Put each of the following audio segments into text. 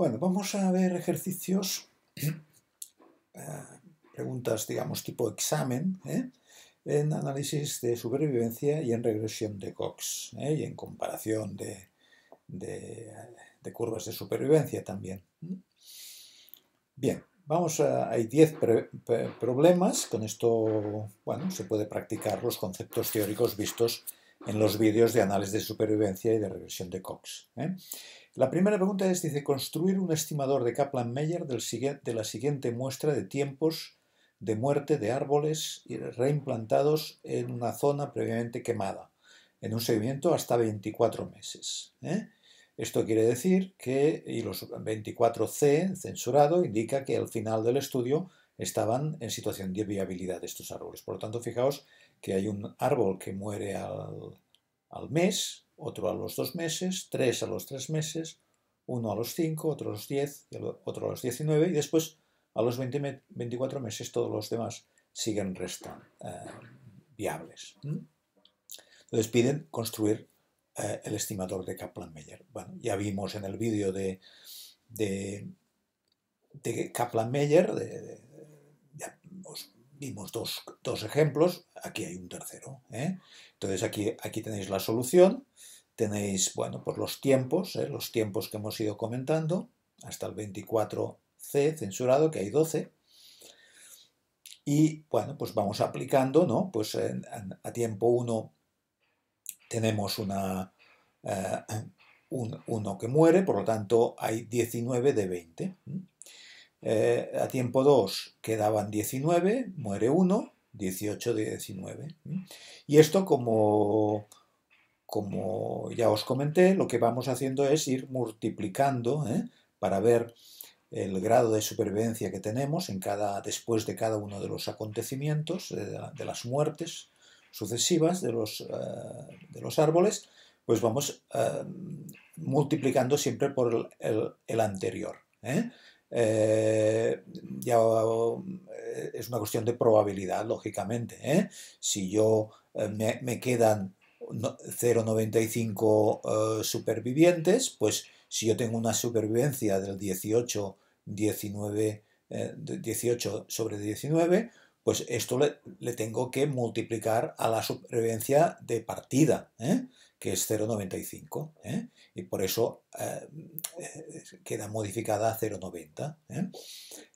Bueno, vamos a ver ejercicios, eh, preguntas, digamos, tipo examen, ¿eh? en análisis de supervivencia y en regresión de Cox, ¿eh? y en comparación de, curvas de supervivencia también. Bien, vamos a... Hay 10 problemas, con esto, bueno, se puede practicar los conceptos teóricos vistos en los vídeos de análisis de supervivencia y de regresión de Cox. ¿eh? La primera pregunta es, dice, construir un estimador de kaplan meyer de la siguiente muestra de tiempos de muerte de árboles reimplantados en una zona previamente quemada, en un seguimiento hasta 24 meses. ¿eh? Esto quiere decir que, y los 24C censurado indica que al final del estudio estaban en situación de viabilidad estos árboles. Por lo tanto, fijaos que hay un árbol que muere al, mes, otro a los dos meses, tres a los tres meses, uno a los cinco, otro a los diez, otro a los diecinueve y después a los veinticuatro meses todos los demás siguen restando eh, viables. Entonces piden construir eh, el estimador de kaplan meyer Bueno, ya vimos en el vídeo de, de, kaplan meyer de vimos dos, ejemplos, aquí hay un tercero. ¿eh? Entonces aquí, aquí tenéis la solución, tenéis bueno, pues los tiempos, ¿eh? los tiempos que hemos ido comentando, hasta el 24C censurado, que hay 12. Y bueno, pues vamos aplicando, ¿no? Pues a tiempo 1 tenemos una, eh, un, uno que muere, por lo tanto hay 19 de 20. Eh, a tiempo 2 quedaban 19, muere 1, 18, 19. Y esto como, como ya os comenté, lo que vamos haciendo es ir multiplicando ¿eh? para ver el grado de supervivencia que tenemos en cada, después de cada uno de los acontecimientos, eh, de, las muertes sucesivas de los, árboles, pues vamos multiplicando siempre por el, el anterior. ¿eh? Eh, eh, es una cuestión de probabilidad, lógicamente. ¿eh? Si yo me, quedan 0,95 supervivientes, pues si yo tengo una supervivencia del 18, 19, 18 sobre 19, pues esto le, tengo que multiplicar a la supervivencia de partida que es 0,95, ¿eh? y por eso eh, queda modificada a 0,90.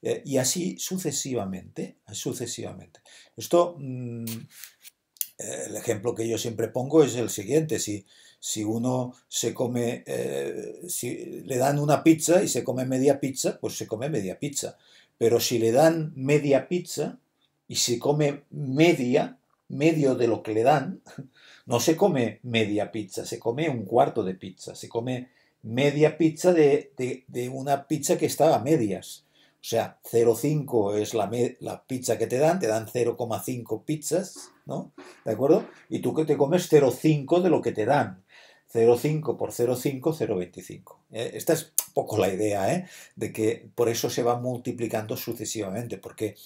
¿eh? y así sucesivamente, sucesivamente. Esto, mm, el ejemplo que yo siempre pongo es el siguiente, si, si uno se come, si le dan una pizza y se come media pizza, pues se come media pizza, pero si le dan media pizza y se come media, medio de lo que le dan, no se come media pizza, se come un cuarto de pizza, se come media pizza de, una pizza que estaba a medias. O sea, 0,5 es la, la, pizza que te dan, te dan 0,5 pizzas, ¿no? ¿De acuerdo? Y tú que te comes 0,5 de lo que te dan. 0,5 por 0,5, 0,25. Eh, esta es poco la idea, ¿eh? De que por eso se va multiplicando sucesivamente, porque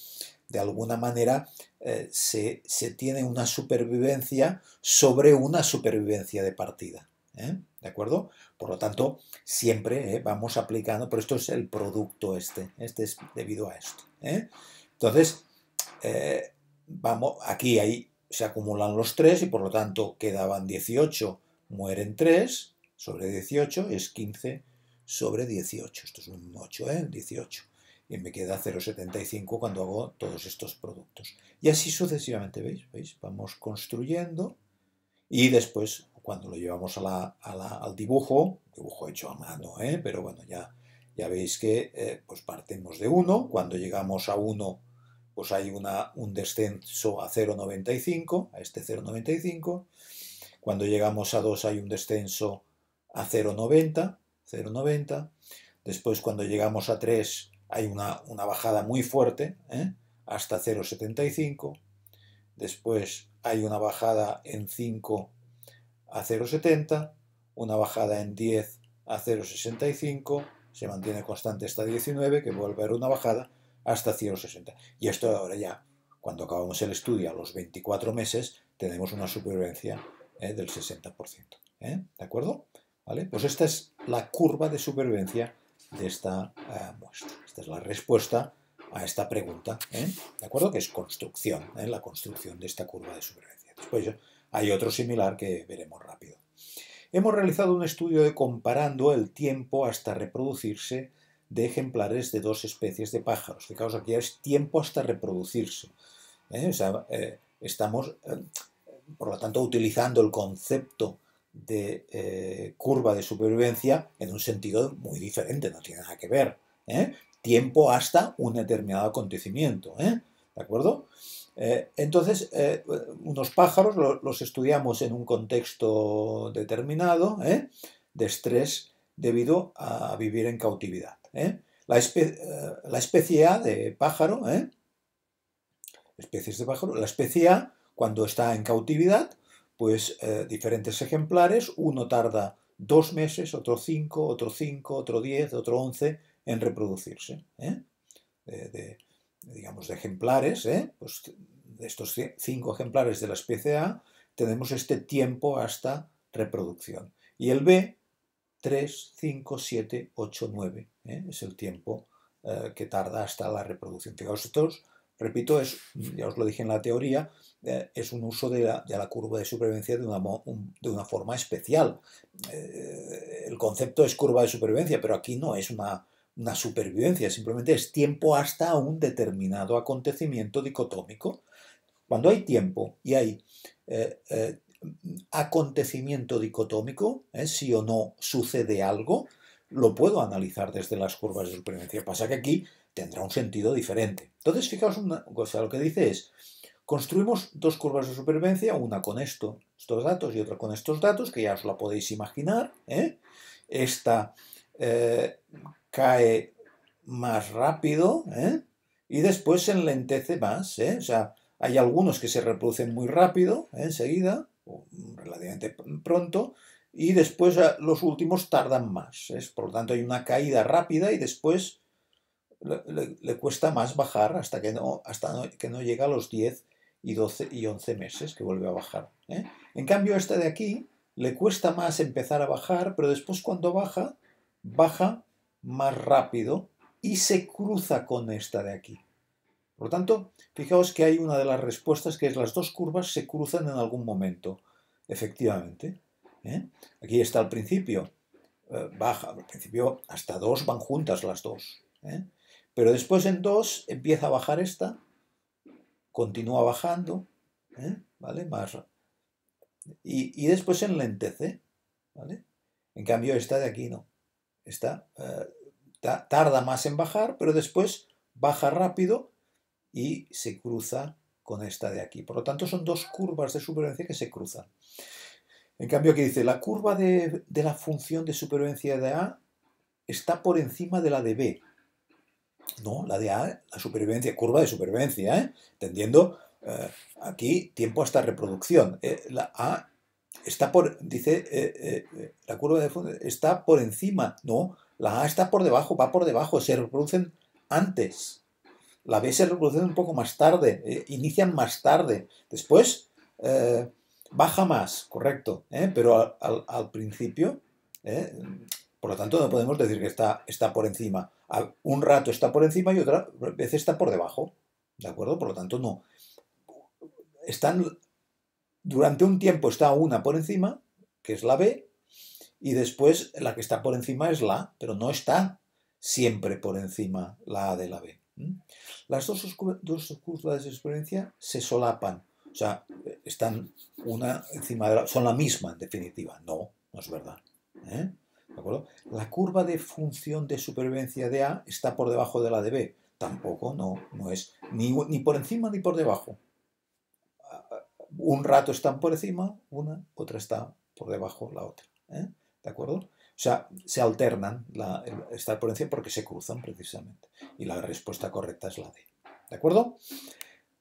de alguna manera eh, se, tiene una supervivencia sobre una supervivencia de partida. ¿eh? ¿De acuerdo? Por lo tanto, siempre eh, vamos aplicando, pero esto es el producto este, este es debido a esto. Entonces, vamos, aquí ahí se acumulan los tres y por lo tanto quedaban 18, mueren 3 sobre 18, es 15 sobre 18, esto es un 8, ¿eh? 18 y me queda 0,75 cuando hago todos estos productos. Y así sucesivamente, ¿veis? Vamos construyendo y después cuando lo llevamos al dibujo, dibujo hecho a mano, ¿eh? pero bueno, ya, ya veis que eh, pues partimos de 1, cuando llegamos a 1 pues hay una, un descenso a 0,95, a este 0,95, cuando llegamos a 2 hay un descenso a 0,90, 0,90, después cuando llegamos a 3 hay una, bajada muy fuerte ¿eh? hasta 0,75, después hay una bajada en 5 a 0,70, una bajada en 10 a 0,65, se mantiene constante hasta 19, que vuelve a haber una bajada hasta 0,60. Y esto ahora ya, cuando acabamos el estudio a los 24 meses, tenemos una supervivencia ¿eh? del 60%. ¿eh? ¿De acuerdo? Pues esta es la curva de supervivencia de esta eh, muestra. Esta es la respuesta a esta pregunta, ¿eh? ¿de acuerdo? Que es construcción, ¿eh? la construcción de esta curva de supervivencia. Después hay otro similar que veremos rápido. Hemos realizado un estudio de comparando el tiempo hasta reproducirse de ejemplares de dos especies de pájaros. Fijaos, aquí es tiempo hasta reproducirse. estamos, por lo tanto, utilizando el concepto de eh, curva de supervivencia en un sentido muy diferente, no tiene nada que ver. ¿eh? Tiempo hasta un determinado acontecimiento. ¿eh? ¿De acuerdo? entonces, unos pájaros los estudiamos en un contexto determinado de estrés debido a vivir en cautividad. La, la, especie A de pájaro, especies de pájaro, la especie A, cuando está en cautividad, pues eh, diferentes ejemplares, uno tarda dos meses, otro cinco, otro cinco, otro diez, otro once en reproducirse. ¿eh? digamos, de ejemplares, ¿eh? pues, de estos cinco ejemplares de la especie A, tenemos este tiempo hasta reproducción. Y el B, tres, cinco, siete, ocho, nueve, es el tiempo que tarda hasta la reproducción. Fijaos, estos Repito, es, ya os lo dije en la teoría, eh, es un uso de la, curva de supervivencia de una, de una forma especial. Eh, el concepto es curva de supervivencia, pero aquí no es una, una supervivencia, simplemente es tiempo hasta un determinado acontecimiento dicotómico. Cuando hay tiempo y hay eh, acontecimiento dicotómico, si o no sucede algo, lo puedo analizar desde las curvas de supervivencia. Pasa que aquí tendrá un sentido diferente. Entonces, fijaos una cosa, lo que dice es, construimos dos curvas de supervivencia, una con estos datos y otra con estos datos, que ya os la podéis imaginar. ¿eh? Esta eh, cae más rápido ¿eh? y después se enlentece más. O sea, hay algunos que se reproducen muy rápido, enseguida, o relativamente pronto, y después ah, los últimos tardan más. Por lo tanto, hay una caída rápida y después le, cuesta más bajar hasta que no, hasta que no llega a los 10 y 12 y 11 meses que vuelve a bajar. ¿eh? En cambio, esta de aquí le cuesta más empezar a bajar, pero después cuando baja, baja más rápido y se cruza con esta de aquí. Por lo tanto, fijaos que hay una de las respuestas que es las dos curvas se cruzan en algún momento, efectivamente. ¿eh? Aquí está al principio, eh, baja, al principio hasta dos van juntas las dos. Pero después en 2 empieza a bajar esta, continúa bajando, ¿eh? ¿vale? Más, y, y, después lentece, ¿vale? En cambio esta de aquí no. Esta eh, tarda más en bajar, pero después baja rápido y se cruza con esta de aquí. Por lo tanto, son dos curvas de supervivencia que se cruzan. En cambio, aquí dice, la curva de, de la función de supervivencia de A está por encima de la de B. No, la de A, la supervivencia, curva de supervivencia, ¿eh? entendiendo eh, aquí tiempo hasta reproducción. Eh, la A está por, dice, eh, la curva de está por encima, no, la A está por debajo, va por debajo, se reproducen antes. La B se reproduce un poco más tarde, inician más tarde. Después baja más, correcto, pero al, al, al principio por lo tanto, no podemos decir que está, está por encima. Un rato está por encima y otra vez está por debajo. ¿De acuerdo? Por lo tanto, no. Están, durante un tiempo está una por encima, que es la B, y después la que está por encima es la A, pero no está siempre por encima la A de la B. Las dos, dos curvas de experiencia se solapan, o sea, están una encima de la son la misma en definitiva. No, no es verdad. ¿eh? ¿de acuerdo? La curva de función de supervivencia de A está por debajo de la de B. Tampoco, no, no es ni, por encima ni por debajo. Un rato están por encima, una, otra está por debajo, la otra. ¿eh? ¿De acuerdo? O sea, se alternan la, por encima porque se cruzan precisamente. Y la respuesta correcta es la D. ¿De acuerdo?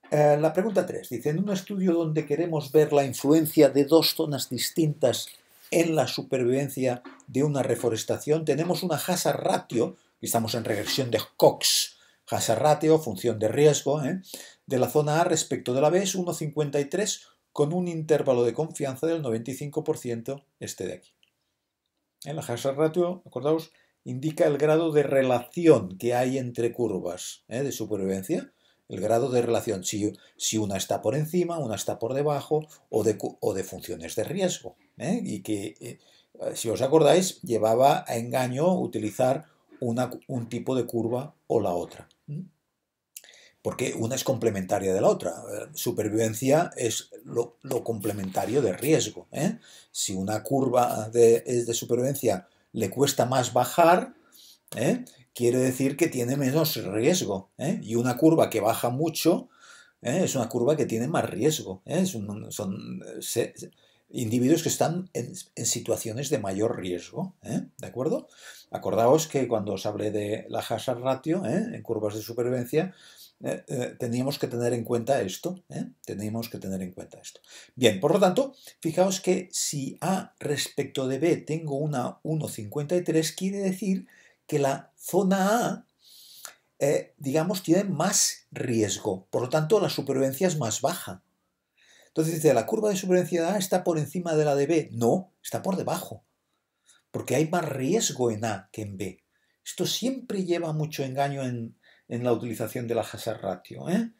Eh, la pregunta 3. Dice, en un estudio donde queremos ver la influencia de dos zonas distintas en la supervivencia de una reforestación. Tenemos una hazard ratio, estamos en regresión de Cox, hazard ratio, función de riesgo, ¿eh? de la zona A respecto de la B es 1,53 con un intervalo de confianza del 95% este de aquí. En ¿Eh? la hazard ratio, acordaos, indica el grado de relación que hay entre curvas ¿eh? de supervivencia el grado de relación, si, si, una está por encima, una está por debajo, o de, de funciones de riesgo. ¿eh? Y que, eh, si os acordáis, llevaba a engaño utilizar una, un tipo de curva o la otra. Porque una es complementaria de la otra. Supervivencia es lo, complementario de riesgo. ¿eh? Si una curva de, es de supervivencia le cuesta más bajar, quiere decir que tiene menos riesgo. ¿eh? Y una curva que baja mucho ¿eh? es una curva que tiene más riesgo. ¿eh? son individuos que están en, situaciones de mayor riesgo. ¿De acuerdo? Acordaos que cuando os hablé de la hazard ratio en curvas de supervivencia, teníamos que tener en cuenta esto. Teníamos que tener en cuenta esto. Bien, por lo tanto, fijaos que si A respecto de B tengo una 1,53, quiere decir que la zona A, eh, digamos, tiene más riesgo. Por lo tanto, la supervivencia es más baja. Entonces dice, ¿la curva de supervivencia de A está por encima de la de B? No, está por debajo. Porque hay más riesgo en A que en B. Esto siempre lleva mucho engaño en, la utilización de la hazard ratio. ¿eh?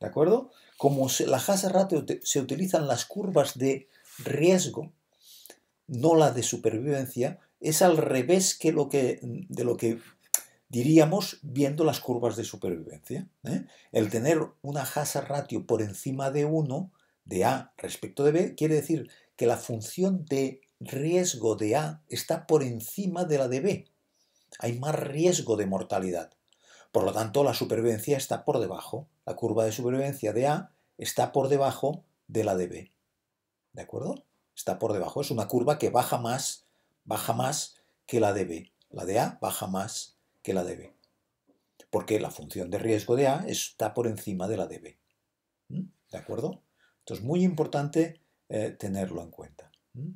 ¿De acuerdo? Como la hazard ratio se utilizan las curvas de riesgo, no la de supervivencia, es al revés que lo que, de lo que diríamos viendo las curvas de supervivencia. ¿eh? El tener una Hazard ratio por encima de 1 de A respecto de B quiere decir que la función de riesgo de A está por encima de la de B. Hay más riesgo de mortalidad. Por lo tanto, la supervivencia está por debajo. La curva de supervivencia de A está por debajo de la de B. ¿De acuerdo? Está por debajo. Es una curva que baja más baja más que la de B. La de A baja más que la de B. Porque la función de riesgo de A está por encima de la de B. ¿Mm? ¿De acuerdo? Entonces, muy importante eh, tenerlo en cuenta. ¿Mm?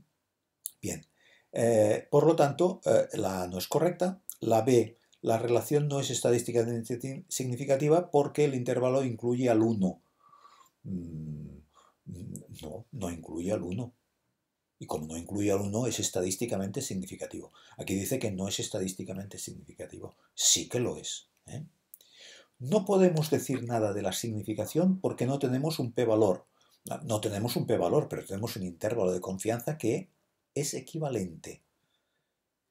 Bien. Eh, por lo tanto, eh, la A no es correcta. La B, la relación no es estadísticamente significativa porque el intervalo incluye al 1. Mm, no, no incluye al 1. Y como no incluye al 1, es estadísticamente significativo. Aquí dice que no es estadísticamente significativo. Sí que lo es. ¿eh? No podemos decir nada de la significación porque no tenemos un p-valor. No tenemos un p-valor, pero tenemos un intervalo de confianza que es equivalente.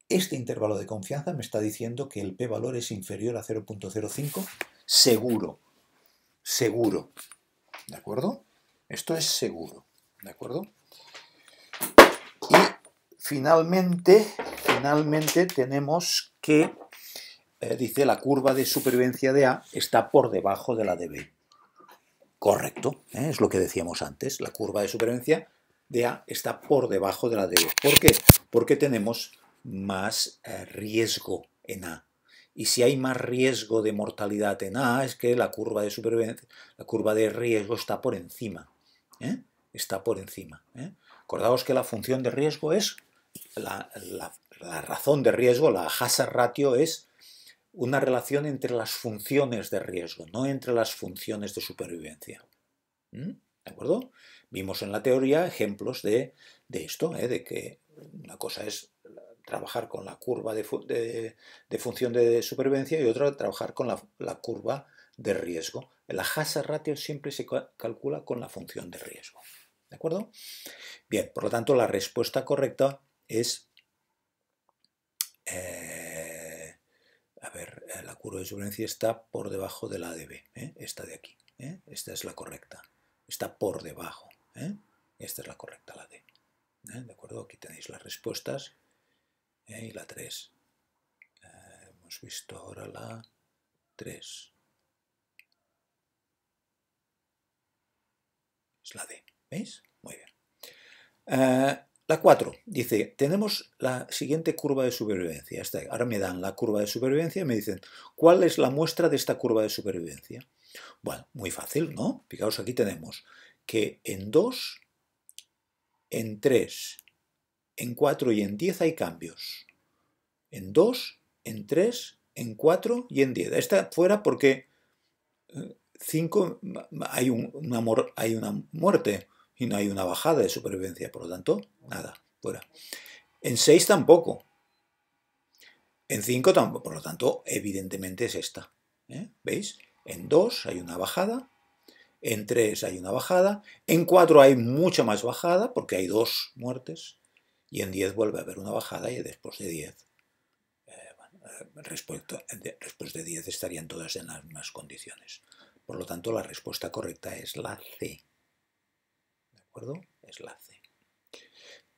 Este intervalo de confianza me está diciendo que el p-valor es inferior a 0.05 seguro. Seguro. ¿De acuerdo? Esto es seguro. ¿De acuerdo? Finalmente, finalmente tenemos que, eh, dice, la curva de supervivencia de A está por debajo de la de B. Correcto, ¿eh? es lo que decíamos antes, la curva de supervivencia de A está por debajo de la de B. ¿Por qué? Porque tenemos más eh, riesgo en A. Y si hay más riesgo de mortalidad en A, es que la curva de supervivencia, la curva de riesgo está por encima. Está por encima. Acordaos que la función de riesgo es la, razón de riesgo, la hazard ratio, es una relación entre las funciones de riesgo, no entre las funciones de supervivencia. ¿Mm? ¿De acuerdo? Vimos en la teoría ejemplos de, esto, ¿eh? de que una cosa es trabajar con la curva de, función de supervivencia y otra trabajar con la, curva de riesgo. La hazard ratio siempre se calcula con la función de riesgo. ¿De acuerdo? Bien, por lo tanto, la respuesta correcta es, eh, a ver, eh, la curva de supervivencia está por debajo de la ADB, ¿eh? esta de aquí, ¿eh? esta es la correcta, está por debajo, esta es la correcta, la D. ¿De acuerdo? Aquí tenéis las respuestas y la 3. hemos visto ahora la 3. Es la D. ¿Veis? Muy bien. La 4 dice, tenemos la siguiente curva de supervivencia. ahora me dan la curva de supervivencia y me dicen, ¿cuál es la muestra de esta curva de supervivencia? Bueno, muy fácil, ¿no? Fijaos, aquí tenemos que en 2, en 3, en 4 y en 10 hay cambios. En 2, en 3, en 4 y en 10. Esta fuera porque 5 eh, hay, un, hay una muerte y no hay una bajada de supervivencia, por lo tanto, nada, fuera. En 6 tampoco. En 5 tampoco, por lo tanto, evidentemente es esta. ¿eh? ¿Veis? En 2 hay una bajada, en 3 hay una bajada, en 4 hay mucha más bajada porque hay dos muertes, y en 10 vuelve a haber una bajada y después de 10 eh, eh, después de 10 estarían todas en las mismas condiciones. Por lo tanto, la respuesta correcta es la C acuerdo? Es la C.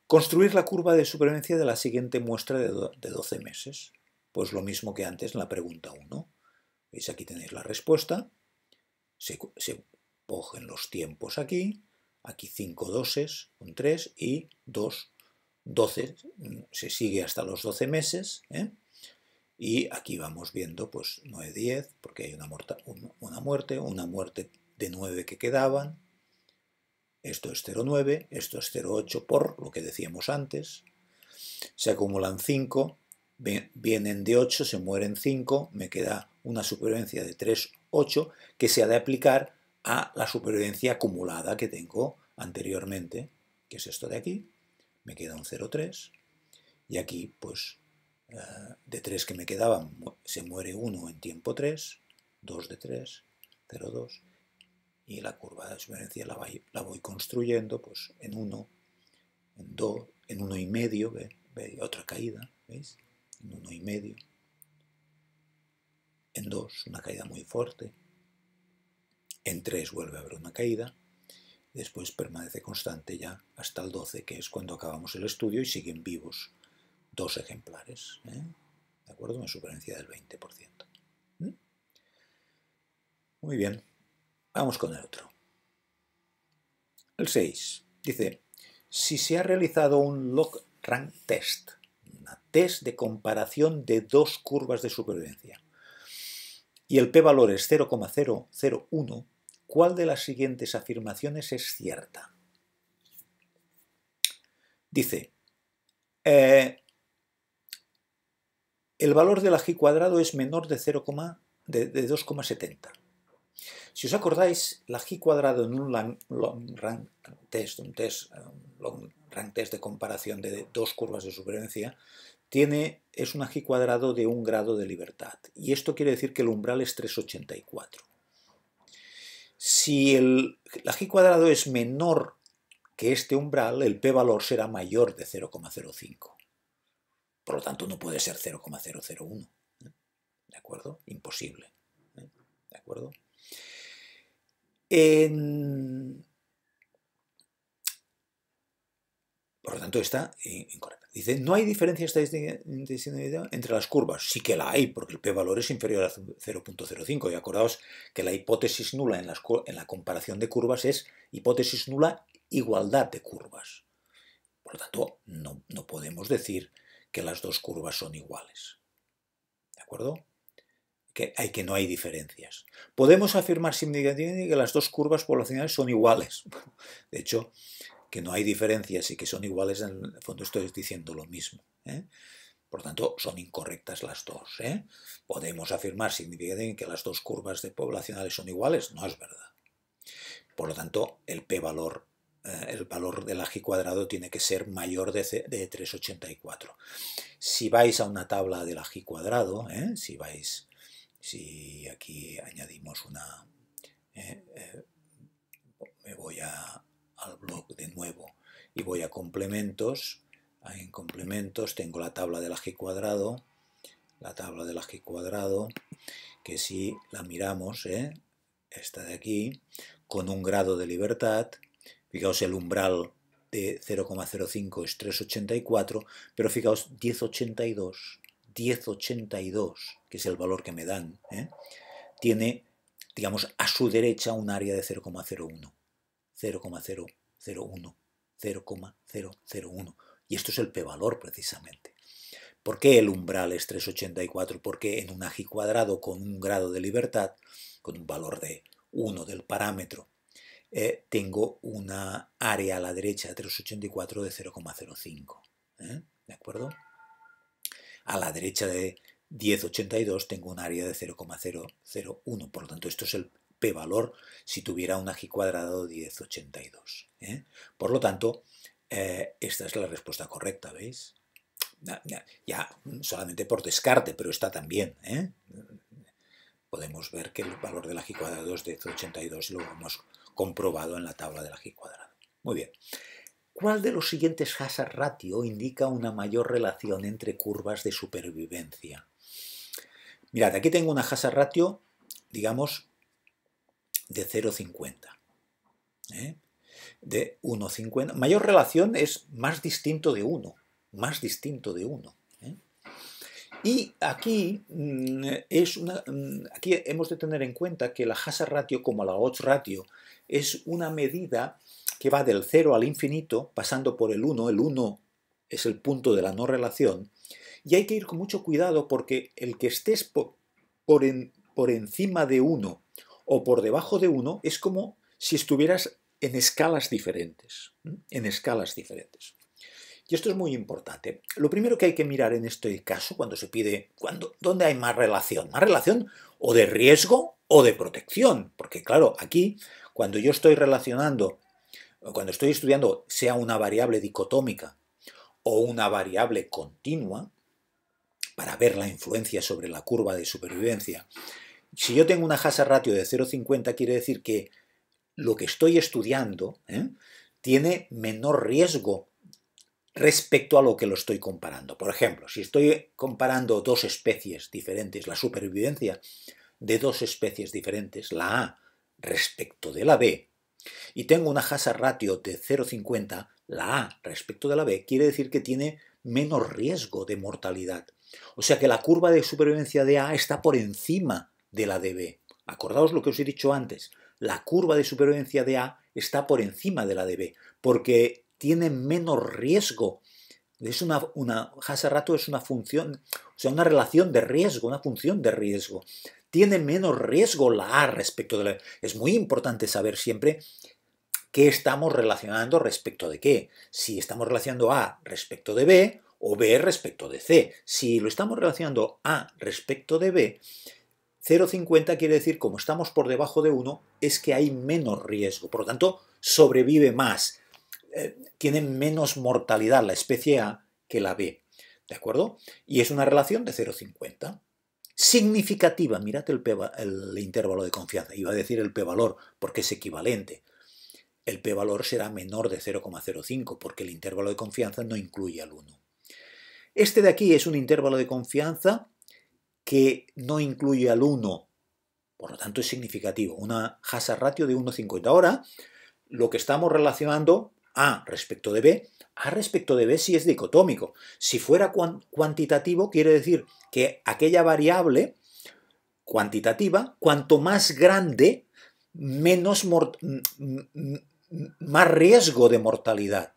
Construir la curva de supervivencia de la siguiente muestra de, 12 meses. Pues lo mismo que antes en la pregunta 1. Aquí tenéis la respuesta. Se, cogen los tiempos aquí. Aquí 5 doses, un 3 y 2, 12. Se sigue hasta los 12 meses. ¿eh? Y aquí vamos viendo pues 9, 10, porque hay una, una muerte, una muerte de 9 que quedaban, esto es 0,9, esto es 0,8 por lo que decíamos antes. Se acumulan 5, vienen de 8, se mueren 5, me queda una supervivencia de 3,8 que se ha de aplicar a la supervivencia acumulada que tengo anteriormente, que es esto de aquí. Me queda un 0,3 y aquí pues eh, de 3 que me quedaban se muere 1 en tiempo 3, 2 de 3, 0,2 y la curva de sugerencia la, voy, la voy construyendo pues, en 1, en 2, en 1,5. ¿ve? otra caída, ¿veis? En 1,5. en 2, una caída muy fuerte, en 3 vuelve a haber una caída, después permanece constante ya hasta el 12, que es cuando acabamos el estudio y siguen vivos dos ejemplares, ¿eh? ¿de acuerdo? Una supervivencia del 20%. ¿Mm? Muy bien. Vamos con el otro. El 6 dice, si se ha realizado un log rank test, un test de comparación de dos curvas de supervivencia, y el p-valor es 0,001, ¿cuál de las siguientes afirmaciones es cierta? Dice, eh, el valor de la g cuadrado es menor de, de 2,70. Si os acordáis, la g cuadrado en un long, rank test, un test, um, test de comparación de dos curvas de supervivencia, tiene, es una g cuadrado de un grado de libertad. Y esto quiere decir que el umbral es 384. Si el, la g cuadrado es menor que este umbral, el p valor será mayor de 0,05. Por lo tanto, no puede ser 0,001. ¿eh? ¿De acuerdo? Imposible. ¿eh? ¿De acuerdo? Por lo tanto, está incorrecta. Dice, no hay diferencia entre las curvas. Sí que la hay, porque el p-valor es inferior a 0.05. Y acordaos que la hipótesis nula en, en la comparación de curvas es hipótesis nula igualdad de curvas. Por lo tanto, no podemos decir que las dos curvas son iguales. ¿De acuerdo? que, hay, que no hay diferencias. Podemos afirmar significativamente que las dos curvas poblacionales son iguales. De hecho, que no hay diferencias y que son iguales, en el fondo estoy diciendo lo mismo. Por ¿eh? Por tanto, son incorrectas las dos. ¿eh? Podemos afirmar significativamente que las dos curvas de poblacionales son iguales, no es verdad. Por lo tanto, el p valor, eh, el valor del g cuadrado tiene que ser mayor de, 384. Si vais a una tabla de la g cuadrado, si vais si aquí añadimos una... Eh, eh, me voy al blog de nuevo y voy a complementos. En complementos tengo la tabla del g cuadrado. La tabla del g cuadrado, que si la miramos, eh, esta de aquí, con un grado de libertad, fijaos el umbral de 0,05 es 3,84, pero fijaos 10,82 1082, que es el valor que me dan, ¿eh? tiene, digamos, a su derecha un área de 0,01. 0,001. 0,001. Y esto es el p-valor precisamente. ¿Por qué el umbral es 384? Porque en un aji cuadrado con un grado de libertad, con un valor de 1 del parámetro, eh, tengo una área a la derecha de 384 de 0,05. ¿eh? ¿De acuerdo? a la derecha de 1082 tengo un área de 0,001. Por lo tanto, esto es el p-valor si tuviera un aji cuadrado 1082. ¿eh? Por lo tanto, eh, esta es la respuesta correcta, ¿veis? Ya, solamente por descarte, pero está también. ¿eh? Podemos ver que el valor del aji cuadrado es 1082 y lo hemos comprobado en la tabla del aji cuadrado. Muy bien. ¿Cuál de los siguientes hazard ratio indica una mayor relación entre curvas de supervivencia? Mirad, aquí tengo una hazard ratio, digamos, de 0,50. ¿eh? De 1,50. Mayor relación es más distinto de 1. Más distinto de 1. ¿eh? Y aquí, mm, es mm, aquí hemos de tener en cuenta que la hazard ratio, como la odds ratio, es una medida que va del 0 al infinito, pasando por el 1, el 1 es el punto de la no relación, y hay que ir con mucho cuidado porque el que estés por, por, encima de 1 o por debajo de 1 es como si estuvieras en escalas diferentes, en escalas diferentes. Y esto es muy importante. Lo primero que hay que mirar en este caso, cuando se pide, cuando, ¿dónde hay más relación? Más relación o de riesgo o de protección. Porque claro, aquí, cuando yo estoy relacionando cuando estoy estudiando, sea una variable dicotómica o una variable continua, para ver la influencia sobre la curva de supervivencia, si yo tengo una Hazard ratio de 0,50, quiere decir que lo que estoy estudiando ¿eh? tiene menor riesgo respecto a lo que lo estoy comparando. Por ejemplo, si estoy comparando dos especies diferentes, la supervivencia de dos especies diferentes, la A respecto de la B, y tengo una hazard ratio de 0,50, la A respecto de la B quiere decir que tiene menos riesgo de mortalidad. O sea que la curva de supervivencia de A está por encima de la de B. Acordaos lo que os he dicho antes, la curva de supervivencia de A está por encima de la de B, porque tiene menos riesgo. Es una, una hazard ratio es una función, o sea, una relación de riesgo, una función de riesgo. ¿Tiene menos riesgo la A respecto de la... E. Es muy importante saber siempre qué estamos relacionando respecto de qué. Si estamos relacionando A respecto de B o B respecto de C. Si lo estamos relacionando A respecto de B, 0,50 quiere decir, como estamos por debajo de 1, es que hay menos riesgo. Por lo tanto, sobrevive más. Eh, tiene menos mortalidad la especie A que la B. ¿De acuerdo? Y es una relación de 0,50 significativa, mirad el, el, intervalo de confianza, iba a decir el p-valor porque es equivalente. El p-valor será menor de 0,05 porque el intervalo de confianza no incluye al 1. Este de aquí es un intervalo de confianza que no incluye al 1, por lo tanto es significativo, una hazard ratio de 1,50. Ahora lo que estamos relacionando A respecto de B a respecto de B si es dicotómico. Si fuera cuantitativo, quiere decir que aquella variable cuantitativa, cuanto más grande, menos más riesgo de mortalidad.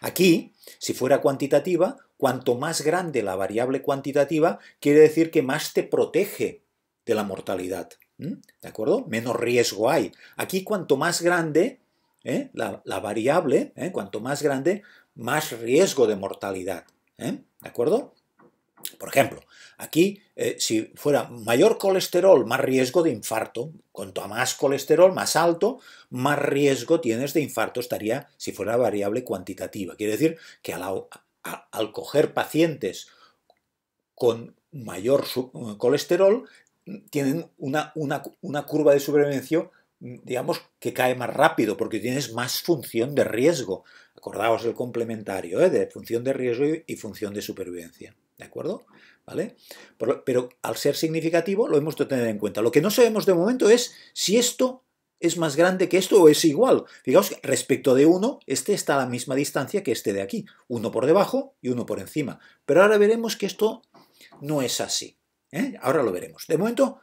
Aquí, si fuera cuantitativa, cuanto más grande la variable cuantitativa, quiere decir que más te protege de la mortalidad. ¿De acuerdo? Menos riesgo hay. Aquí, cuanto más grande ¿eh? la, variable, ¿eh? cuanto más grande, más riesgo de mortalidad. ¿eh? ¿De acuerdo? Por ejemplo, aquí, eh, si fuera mayor colesterol, más riesgo de infarto. Cuanto a más colesterol, más alto, más riesgo tienes de infarto, estaría si fuera variable cuantitativa. Quiere decir que al, coger pacientes con mayor eh, colesterol, tienen una, una curva de supervivencia, digamos, que cae más rápido porque tienes más función de riesgo Acordaos el complementario ¿eh? de función de riesgo y función de supervivencia. ¿De acuerdo? ¿Vale? Pero, al ser significativo lo hemos de tener en cuenta. Lo que no sabemos de momento es si esto es más grande que esto o es igual. Fijaos, que respecto de 1, este está a la misma distancia que este de aquí. Uno por debajo y uno por encima. Pero ahora veremos que esto no es así. ¿eh? Ahora lo veremos. De momento,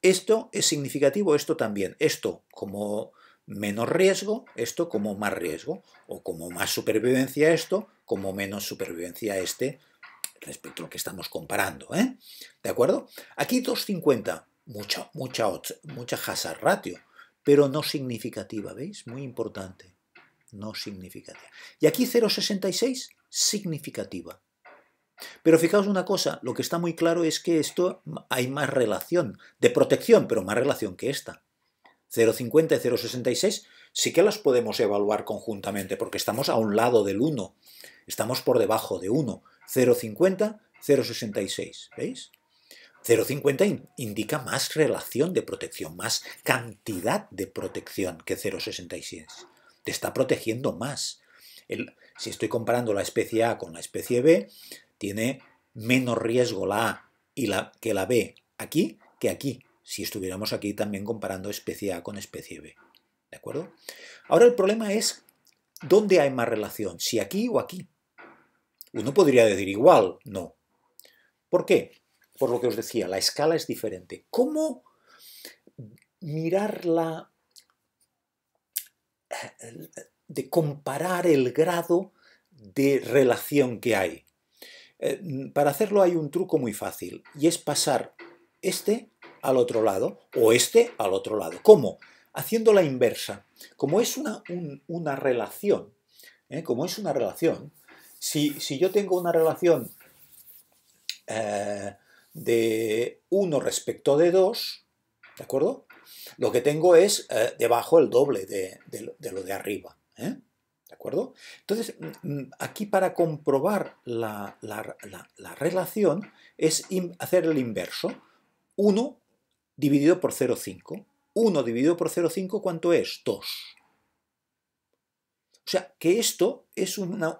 esto es significativo, esto también. Esto, como menos riesgo, esto como más riesgo, o como más supervivencia esto, como menos supervivencia este, respecto a lo que estamos comparando. ¿eh? ¿De acuerdo? Aquí 250, mucha, mucha, mucha hazard ratio, pero no significativa, ¿veis? Muy importante, no significativa. Y aquí 0,66, significativa. Pero fijaos una cosa, lo que está muy claro es que esto hay más relación de protección, pero más relación que esta. 0,50 y 0,66 sí que las podemos evaluar conjuntamente porque estamos a un lado del 1, estamos por debajo de 1, 0,50, 0,66, ¿veis? 0,50 indica más relación de protección, más cantidad de protección que 0,66. Te está protegiendo más. El, si estoy comparando la especie A con la especie B, tiene menos riesgo la A y la, que la B aquí que aquí si estuviéramos aquí también comparando especie A con especie B. ¿De acuerdo? Ahora el problema es dónde hay más relación, si aquí o aquí. Uno podría decir igual, no. ¿Por qué? Por lo que os decía, la escala es diferente. ¿Cómo mirarla, eh, de comparar el grado de relación que hay? Eh, para hacerlo hay un truco muy fácil y es pasar este al otro lado o este al otro lado. ¿Cómo? Haciendo la inversa. Como es una, una relación, ¿eh? como es una relación, si, yo tengo una relación eh, de 1 respecto de 2, ¿de acuerdo? Lo que tengo es eh, debajo el doble de, lo de arriba. ¿De acuerdo? Entonces, mm, mm, aquí para comprobar la, la relación es hacer el inverso. 1 dividido por 0,5. 1 dividido por 0,5, ¿cuánto es? 2. O sea, que esto es una,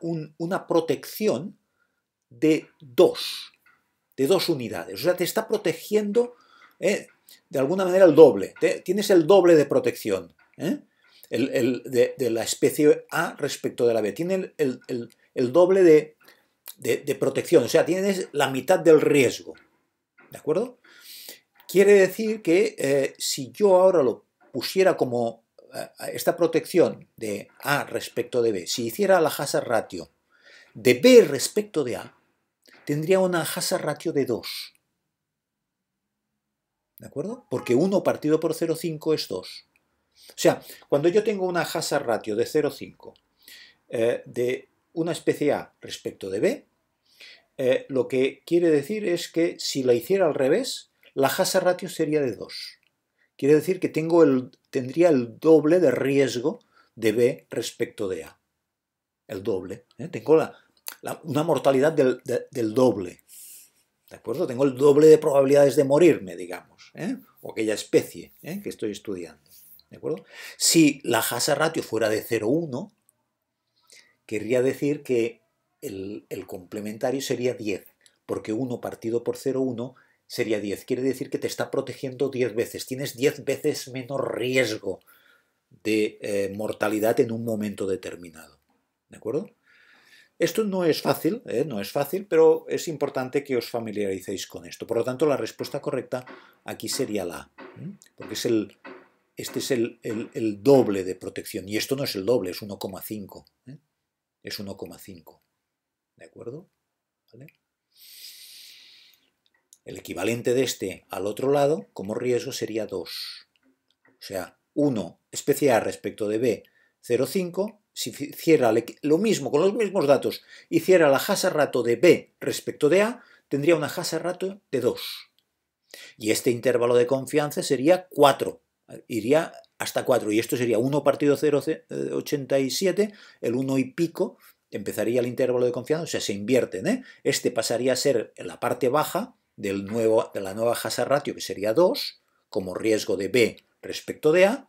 protección de 2, de 2 unidades. O sea, te está protegiendo ¿eh? de alguna manera el doble. tienes el doble de protección ¿eh? el, de, la especie A respecto de la B. Tiene el, doble de, de protección. O sea, tienes la mitad del riesgo. ¿De acuerdo? Quiere decir que eh, si yo ahora lo pusiera como eh, esta protección de A respecto de B, si hiciera la hazard ratio de B respecto de A, tendría una hazard ratio de 2. ¿De acuerdo? Porque 1 partido por 0,5 es 2. O sea, cuando yo tengo una hazard ratio de 0,5 eh, de una especie A respecto de B, lo que quiere decir es que si la hiciera al revés, la hasa ratio sería de 2. Quiere decir que tengo el, tendría el doble de riesgo de B respecto de A. El doble. ¿eh? Tengo la, una mortalidad del, doble. ¿De acuerdo? Tengo el doble de probabilidades de morirme, digamos, ¿eh? o aquella especie ¿eh? que estoy estudiando. ¿De acuerdo? Si la Hasa ratio fuera de 0,1, querría decir que el, el, complementario sería 10, porque 1 partido por 0,1 sería 10. Quiere decir que te está protegiendo 10 veces. Tienes 10 veces menos riesgo de eh, mortalidad en un momento determinado. ¿De acuerdo? Esto no es fácil, ¿eh? no es fácil, pero es importante que os familiaricéis con esto. Por lo tanto, la respuesta correcta aquí sería la porque es el, este es el, doble de protección. Y esto no es el doble, es 1,5. ¿eh? Es 1,5. ¿De acuerdo? El equivalente de este al otro lado como riesgo sería 2. O sea, 1 especie A respecto de B, 0,5. Si hiciera lo mismo con los mismos datos, hiciera la hasa rato de B respecto de A, tendría una hasa rato de 2. Y este intervalo de confianza sería 4. Iría hasta 4. Y esto sería 1 partido 0,87, eh, el 1 y pico empezaría el intervalo de confianza, o sea, se invierten. ¿eh? Este pasaría a ser la parte baja, nuevo, de la nueva hazard ratio, que sería 2, como riesgo de B respecto de A,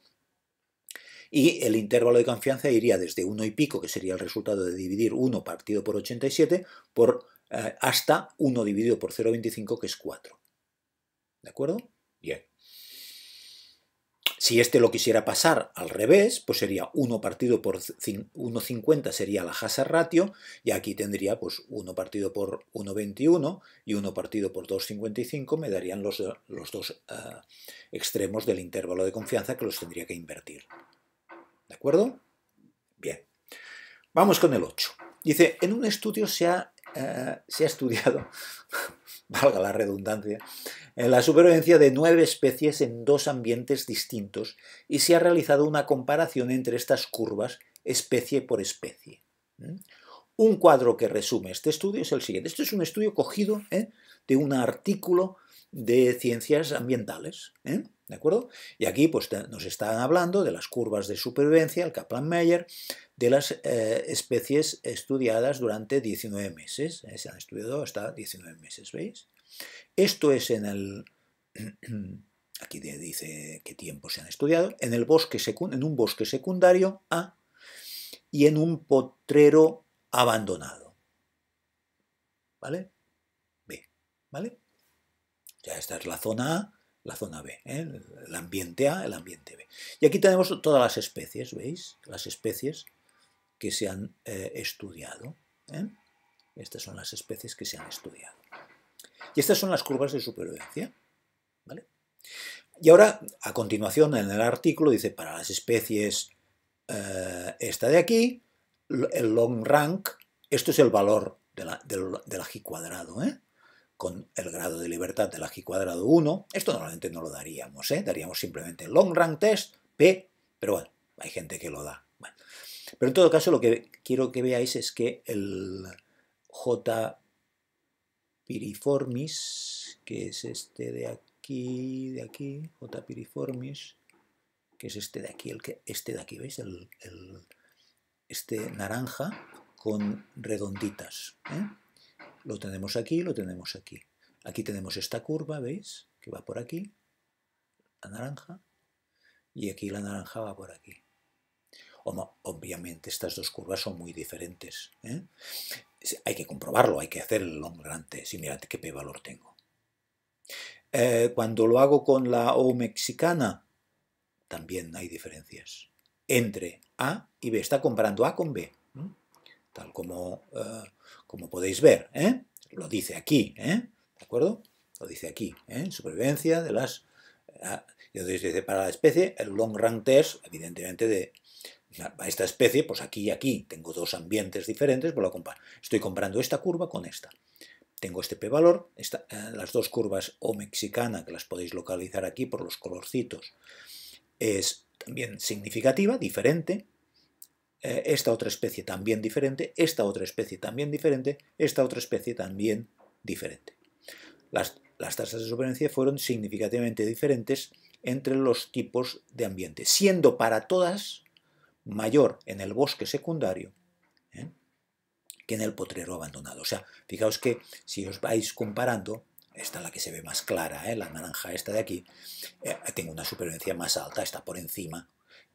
y el intervalo de confianza iría desde 1 y pico, que sería el resultado de dividir 1 partido por 87, por, eh, hasta 1 dividido por 0,25, que es 4. ¿De acuerdo? Bien. Si este lo quisiera pasar al revés, pues sería 1 partido por 1,50 sería la Hazard ratio, y aquí tendría pues 1 partido por 1,21 y 1 partido por 2,55 me darían los, los dos eh, extremos del intervalo de confianza que los tendría que invertir. ¿De acuerdo? Bien. Vamos con el 8. Dice, en un estudio se eh, se ha estudiado valga la redundancia, en la supervivencia de nueve especies en dos ambientes distintos y se ha realizado una comparación entre estas curvas especie por especie. Un cuadro que resume este estudio es el siguiente. Este es un estudio cogido ¿eh? de un artículo de ciencias ambientales. ¿eh? ¿De acuerdo? Y aquí pues, nos están hablando de las curvas de supervivencia, el kaplan meyer de las eh, especies estudiadas durante 19 meses. Eh, se han estudiado hasta 19 meses, ¿veis? Esto es en el... Aquí dice qué tiempo se han estudiado. En, el bosque en un bosque secundario A y en un potrero abandonado. ¿Vale? B. ¿Vale? Ya esta es la zona A, la zona B, ¿eh? el ambiente A, el ambiente B. Y aquí tenemos todas las especies, ¿veis? Las especies que se han eh, estudiado. ¿eh? Estas son las especies que se han estudiado. Y estas son las curvas de supervivencia. Y ahora, a continuación, en el artículo dice, para las especies eh, esta de aquí, el long rank, esto es el valor del, la cuadrado, con el grado de libertad del chi cuadrado 1. Esto normalmente no lo daríamos, daríamos simplemente long rank test, P, pero bueno, hay gente que lo da. Pero en todo caso lo que quiero que veáis es que el J piriformis, que es este de aquí, de aquí, J piriformis, que es este de aquí, el que, este de aquí, ¿veis? este naranja con redonditas. ¿eh? Lo tenemos aquí, lo tenemos aquí. Aquí tenemos esta curva, ¿veis? Que va por aquí, la naranja, y aquí la naranja va por aquí. Obviamente estas dos curvas son muy diferentes. ¿eh? Hay que comprobarlo, hay que hacer el long run test y mirad qué p-valor tengo. Eh, cuando lo hago con la O mexicana, también hay diferencias entre A y B. Está comparando A con B, tal como, eh, como podéis ver. Lo dice aquí, ¿de acuerdo? Lo dice aquí, Supervivencia de las... dice para la especie, el long run test, evidentemente de esta especie, pues aquí y aquí tengo dos ambientes diferentes, Estoy comparando esta curva con esta. Tengo este p-valor, eh, las dos curvas O mexicana, que las podéis localizar aquí por los colorcitos, es también significativa, diferente. Eh, esta otra especie también diferente, esta otra especie también diferente, esta otra especie también diferente. Las, las tasas de supervivencia fueron significativamente diferentes entre los tipos de ambiente, siendo para todas mayor en el bosque secundario ¿eh? que en el potrero abandonado. O sea, fijaos que si os vais comparando, esta es la que se ve más clara, ¿eh? la naranja esta de aquí, eh, tengo una supervivencia más alta, está por encima.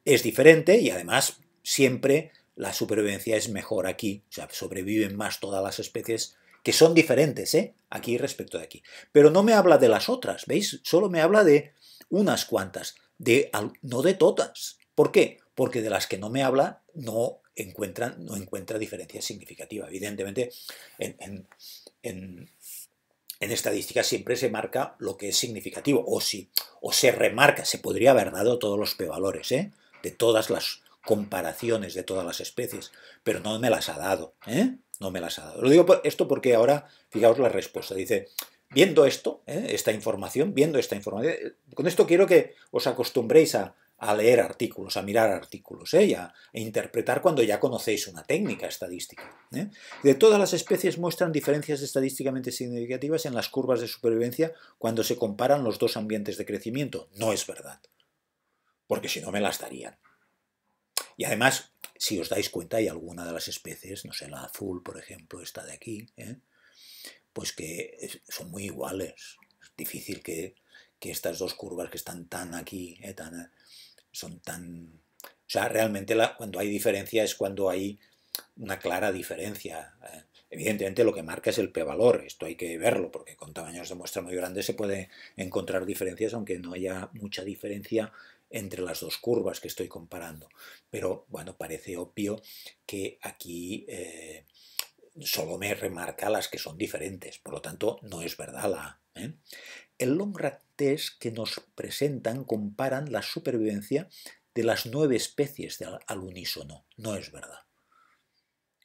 Es diferente y además siempre la supervivencia es mejor aquí, o sea, sobreviven más todas las especies que son diferentes, aquí respecto de aquí. Pero no me habla de las otras, ¿veis? Solo me habla de unas cuantas, de, no de todas. ¿Por qué? porque de las que no me habla no encuentra, no encuentra diferencia significativa. Evidentemente, en, en, estadística siempre se marca lo que es significativo, o, se remarca, se podría haber dado todos los p-valores ¿eh? de todas las comparaciones de todas las especies, pero no me las ha dado. ¿eh? No me las ha dado. Lo digo esto porque ahora, fijaos la respuesta, dice, viendo esto, ¿eh? esta información, viendo esta información, con esto quiero que os acostumbréis a, a leer artículos, a mirar artículos ella, ¿eh? a, interpretar cuando ya conocéis una técnica estadística. ¿eh? De todas las especies muestran diferencias estadísticamente significativas en las curvas de supervivencia cuando se comparan los dos ambientes de crecimiento. No es verdad, porque si no me las darían. Y además, si os dais cuenta, hay alguna de las especies, no sé, la azul, por ejemplo, esta de aquí, ¿eh? pues que son muy iguales. Es difícil que, que estas dos curvas que están tan aquí, tan son tan... O sea, realmente cuando hay diferencia es cuando hay una clara diferencia. Eh, evidentemente lo que marca es el p-valor, esto hay que verlo, porque con tamaños de muestra muy grandes se puede encontrar diferencias, aunque no haya mucha diferencia entre las dos curvas que estoy comparando. Pero bueno, parece obvio que aquí eh, solo me remarca las que son diferentes, por lo tanto no es verdad la... ¿eh? El long rat que nos presentan comparan la supervivencia de las nueve especies al, unísono. No es verdad.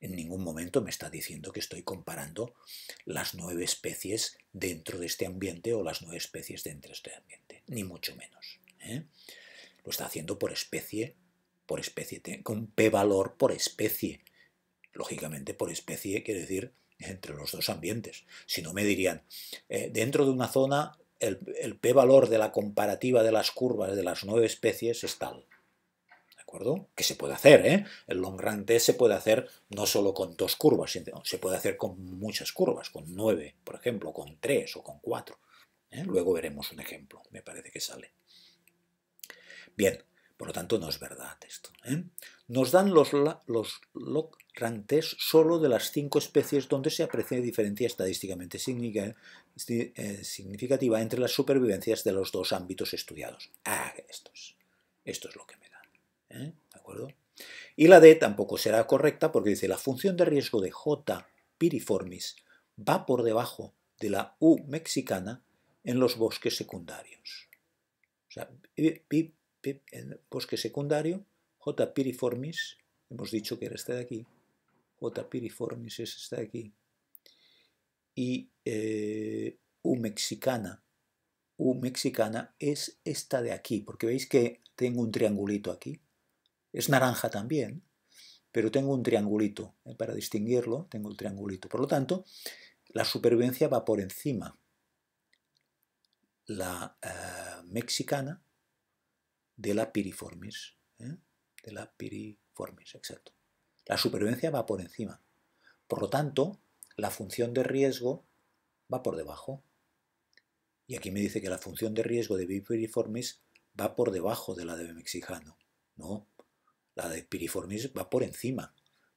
En ningún momento me está diciendo que estoy comparando las nueve especies dentro de este ambiente o las nueve especies dentro de este ambiente, ni mucho menos. ¿eh? Lo está haciendo por especie, por especie, con p-valor por especie. Lógicamente, por especie quiere decir entre los dos ambientes. Si no, me dirían, eh, dentro de una zona el, p-valor de la comparativa de las curvas de las nueve especies es tal. ¿De acuerdo? Que se puede hacer, ¿eh? El run se puede hacer no solo con dos curvas, se puede hacer con muchas curvas, con nueve, por ejemplo, con tres o con cuatro. ¿eh? Luego veremos un ejemplo, me parece que sale. Bien, por lo tanto, no es verdad esto. ¿eh? Nos dan los, los log solo de las cinco especies donde se aprecia diferencia estadísticamente eh, significativa entre las supervivencias de los dos ámbitos estudiados. Ah, esto es, lo que me dan. ¿eh? ¿De acuerdo? Y la D tampoco será correcta porque dice la función de riesgo de J piriformis va por debajo de la U mexicana en los bosques secundarios. O sea, el bosque secundario, J. piriformis, hemos dicho que era esta de aquí, J. piriformis es esta de aquí, y eh, U mexicana, U mexicana es esta de aquí, porque veis que tengo un triangulito aquí, es naranja también, pero tengo un triangulito, eh, para distinguirlo tengo el triangulito, por lo tanto, la supervivencia va por encima. La eh, mexicana de la piriformis. ¿eh? De la piriformis, exacto. La supervivencia va por encima. Por lo tanto, la función de riesgo va por debajo. Y aquí me dice que la función de riesgo de piriformis va por debajo de la de mexicano. No, la de piriformis va por encima.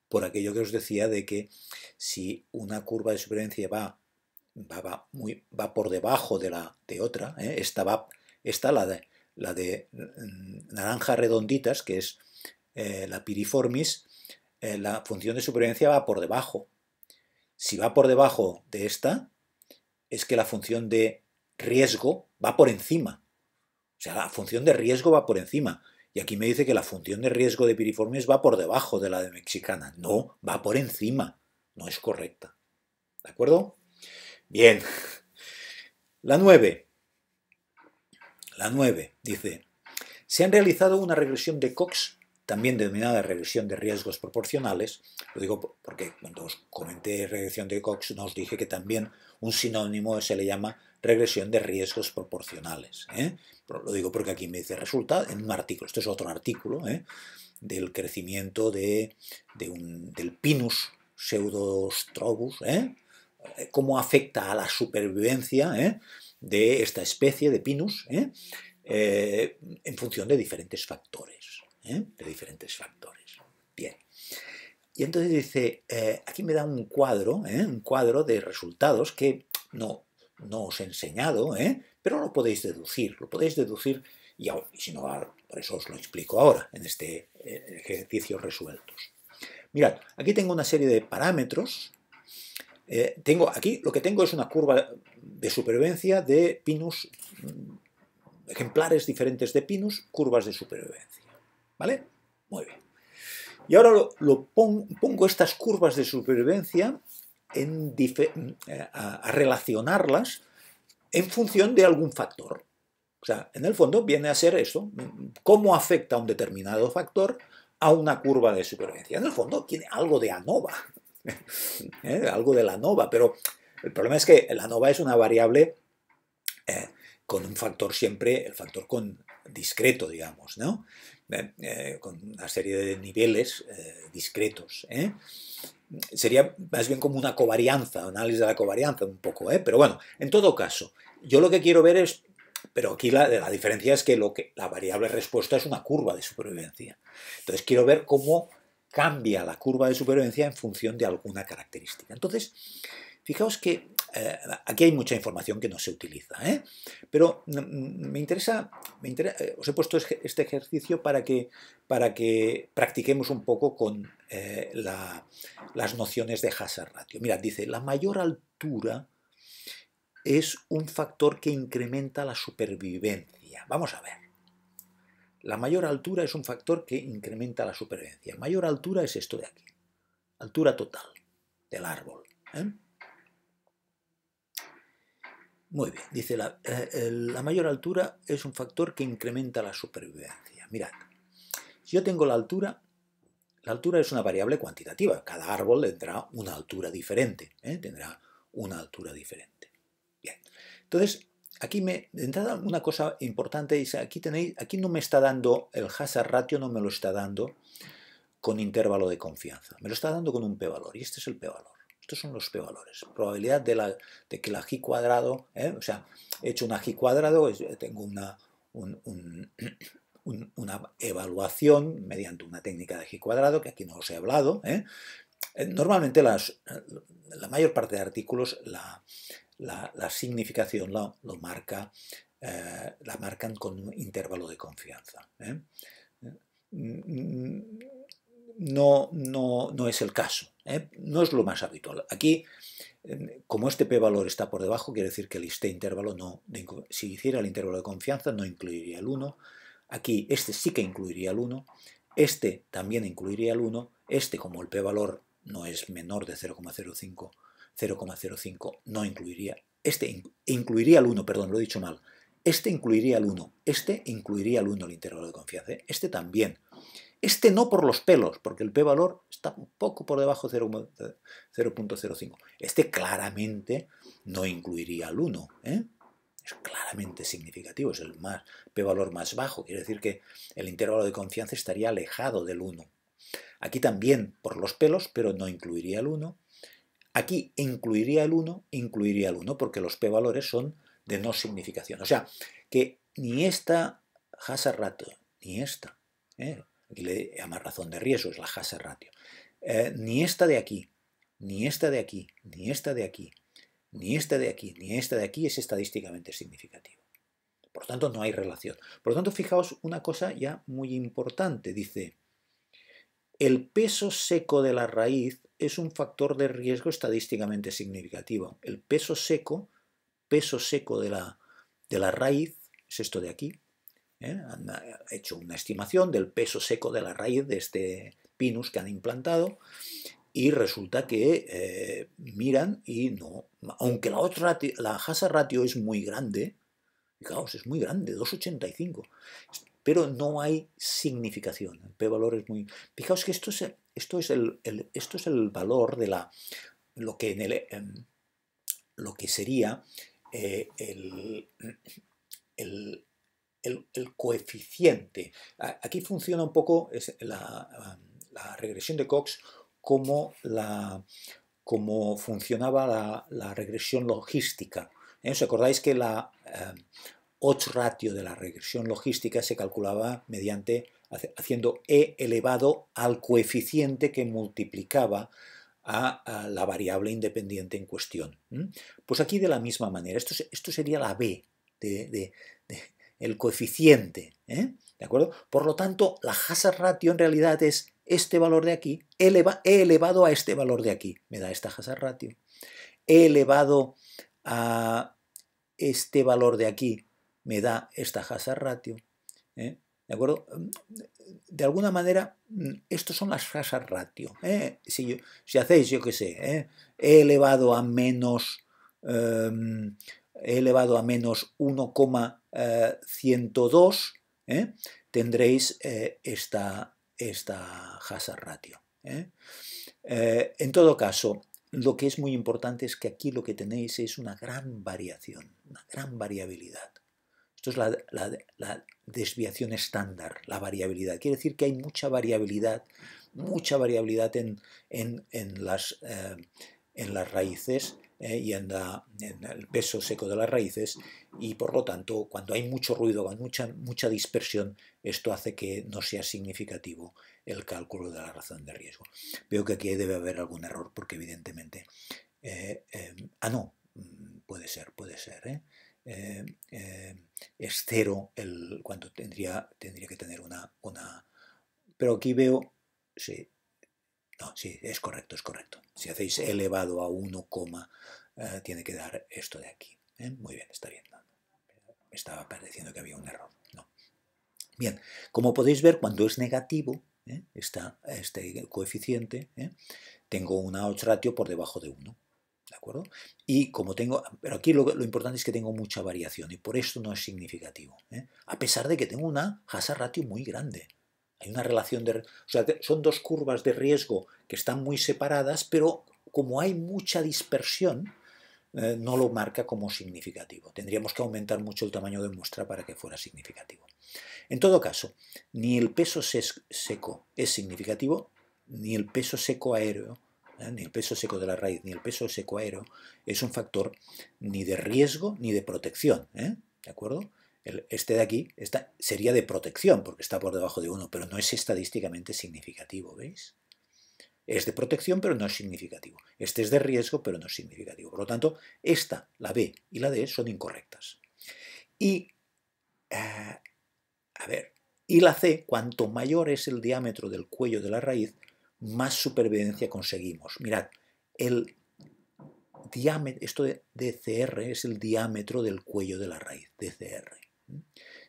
Por aquello que os decía de que si una curva de supervivencia va, va, muy, va por debajo de la de otra, ¿eh? esta va, esta la de, la de mm, naranjas redonditas, que es eh, la piriformis, eh, la función de supervivencia va por debajo. Si va por debajo de esta, es que la función de riesgo va por encima. O sea, la función de riesgo va por encima. Y aquí me dice que la función de riesgo de piriformis va por debajo de la de mexicana. No, va por encima. No es correcta. ¿De acuerdo? Bien. La 9 la 9, dice, se han realizado una regresión de Cox, también denominada regresión de riesgos proporcionales, lo digo porque cuando os comenté regresión de Cox no os dije que también un sinónimo se le llama regresión de riesgos proporcionales. ¿eh? Lo digo porque aquí me dice, resulta en un artículo, esto es otro artículo, ¿eh? del crecimiento de, del pinus pseudostrobus, ¿eh? cómo afecta a la supervivencia, de esta especie de pinus ¿eh? Eh, en función de diferentes factores. ¿eh? De diferentes factores. Bien. Y entonces dice, aquí me da un cuadro, un cuadro de resultados que no, no os he enseñado, pero lo podéis deducir, lo podéis deducir y, y si no, por eso os lo explico ahora, en este ejercicio resueltos. Mirad, aquí tengo una serie de parámetros eh, tengo, aquí lo que tengo es una curva de supervivencia de pinus, mm, ejemplares diferentes de pinus, curvas de supervivencia. ¿Vale? Muy bien. Y ahora lo, pongo estas curvas de supervivencia mm, eh, a, relacionarlas en función de algún factor. O sea, en el fondo viene a ser esto, mm, cómo afecta un determinado factor a una curva de supervivencia. En el fondo tiene algo de ANOVA ¿Eh? algo de la nova, pero el problema es que la nova es una variable eh, con un factor siempre, el factor con discreto, digamos, ¿no? Eh, con una serie de niveles discretos. Sería más bien como una covarianza, un análisis de la covarianza un poco, ¿eh? pero bueno, en todo caso, yo lo que quiero ver es pero aquí la, la, diferencia es que, lo que la variable respuesta es una curva de supervivencia. Entonces quiero ver cómo cambia la curva de supervivencia en función de alguna característica. Entonces, fijaos que eh, aquí hay mucha información que no se utiliza, ¿eh? pero mm, mm, me interesa, eh, os he puesto este ejercicio para que, para que practiquemos un poco con las nociones de Hazard ratio. Mira, dice, la mayor altura es un factor que incrementa la supervivencia. Vamos a ver. La mayor altura es un factor que incrementa la supervivencia. Mayor altura es esto de aquí. Altura total del árbol. ¿eh? Muy bien, dice eh, la, mayor altura es un factor que incrementa la supervivencia. Mirad, si yo tengo la altura, la altura es una variable cuantitativa. Cada árbol tendrá una altura diferente. ¿eh? Tendrá una altura diferente. Bien, entonces aquí me, de entrada, una cosa importante y aquí tenéis, aquí no me está dando, el hazard ratio no me lo está dando con intervalo de confianza, me lo está dando con un p-valor, y este es el p-valor. Estos son los p-valores. Probabilidad de, la, de que la g cuadrado, ¿eh? o sea, he hecho una g cuadrado, tengo una, una evaluación mediante una técnica de g cuadrado, que aquí no os he hablado. ¿eh? Eh, normalmente las, la mayor parte de artículos, la, la, significación la, lo marca, eh, la marcan con un intervalo de confianza. ¿eh? Mm, mm, no, es el caso, ¿eh? no es lo más habitual. Aquí, como este p-valor está por debajo, quiere decir que el este intervalo no, si hiciera el intervalo de confianza, no incluiría el 1. Aquí, este sí que incluiría el 1, este también incluiría el 1, este, como el p-valor no es menor de 0,05, 0,05 no incluiría, este incluiría el 1, perdón, lo he dicho mal, este incluiría el 1, este incluiría el 1 el intervalo de confianza, ¿eh? este también. Este no por los pelos, porque el p-valor está un poco por debajo de 0.05. Este claramente no incluiría al 1. ¿eh? Es claramente significativo, es el más, p-valor más bajo. Quiere decir que el intervalo de confianza estaría alejado del 1. Aquí también por los pelos, pero no incluiría el 1. Aquí incluiría el 1, incluiría el 1, porque los p valores son de no significación. O sea, que ni esta hazard ratio, ni esta, ¿eh? aquí le llama razón de riesgo, es la hazard ratio, eh, ni esta de aquí, ni esta de aquí, ni esta de aquí, ni esta de aquí, ni esta de aquí es estadísticamente significativo. Por lo tanto, no hay relación. Por lo tanto, fijaos una cosa ya muy importante. Dice, el peso seco de la raíz es un factor de riesgo estadísticamente significativo. El peso seco, peso seco de la, de la raíz, es esto de aquí. Han ¿eh? hecho una estimación del peso seco de la raíz de este pinus que han implantado y resulta que eh, miran y no, aunque la otra la hasa ratio es muy grande, fijaos, es muy grande, 2,85 pero no hay significación. El p-valor es muy... Fijaos que esto es, esto es, el, esto es el valor de la, lo, que em, lo que sería eh, el, coeficiente. Aquí funciona un poco la, regresión de Cox como, la, como funcionaba la, regresión logística. ¿Eh? ¿Os acordáis que la, em, odds ratio de la regresión logística se calculaba mediante haciendo e elevado al coeficiente que multiplicaba a, la variable independiente en cuestión. Pues aquí de la misma manera, esto, sería la b, de, el coeficiente. ¿eh? ¿De acuerdo? Por lo tanto, la hazard ratio en realidad es este valor de aquí, e elevado a este valor de aquí, me da esta hazard ratio. E elevado a este valor de aquí, me da esta hazard ratio. ¿eh? ¿De acuerdo? De alguna manera, mm, estos son las hazard ratio. ¿eh? Si, yo, si, hacéis, yo qué sé, ¿eh? he elevado a menos... Em, elevado a menos 1,102, tendréis esta, esta hazard ratio. en todo caso, lo que es muy importante es que aquí lo que tenéis es una gran variación, una gran variabilidad es la, desviación estándar, la variabilidad. Quiere decir que hay mucha variabilidad, mucha variabilidad en, eh, las, raíces eh, y en, el peso seco de las raíces y por lo tanto cuando hay mucho ruido, mucha, dispersión, esto hace que no sea significativo el cálculo de la razón de riesgo. Veo que aquí debe haber algún error porque evidentemente... Eh, ah, no, puede ser, puede ser. ¿eh? es cero el, ¿cuánto tendría, tendría que tener una, una... Pero aquí veo, sí, no, sí, es correcto, es correcto. Si hacéis elevado a 1, eh, tiene que dar esto de aquí. ¿eh? Muy bien, está bien. me estaba pareciendo que había un error. Bien, como podéis ver, cuando es negativo, ¿eh? está este coeficiente, tengo una otra ratio por debajo de 1 acuerdo? Y como tengo, pero aquí lo, importante es que tengo mucha variación y por esto no es significativo. ¿eh? A pesar de que tengo una hazard ratio muy grande. Hay una relación de... son dos curvas de riesgo que están muy separadas, pero como hay mucha dispersión, eh, no lo marca como significativo. Tendríamos que aumentar mucho el tamaño de muestra para que fuera significativo. En todo caso, ni el peso seco es significativo, ni el peso seco aéreo ¿eh? ni el peso seco de la raíz, ni el peso seco aéreo, es un factor ni de riesgo ni de protección. ¿eh? ¿De acuerdo? este de aquí esta sería de protección porque está por debajo de 1, pero no es estadísticamente significativo, ¿veis? Es de protección, pero no es significativo. Este es de riesgo, pero no es significativo. Por lo tanto, esta, la B y la D son incorrectas. Y, eh, a ver, y la C, cuanto mayor es el diámetro del cuello de la raíz, más supervivencia conseguimos. Mirad, el diámetro, esto de DCR es el diámetro del cuello de la raíz, DCR.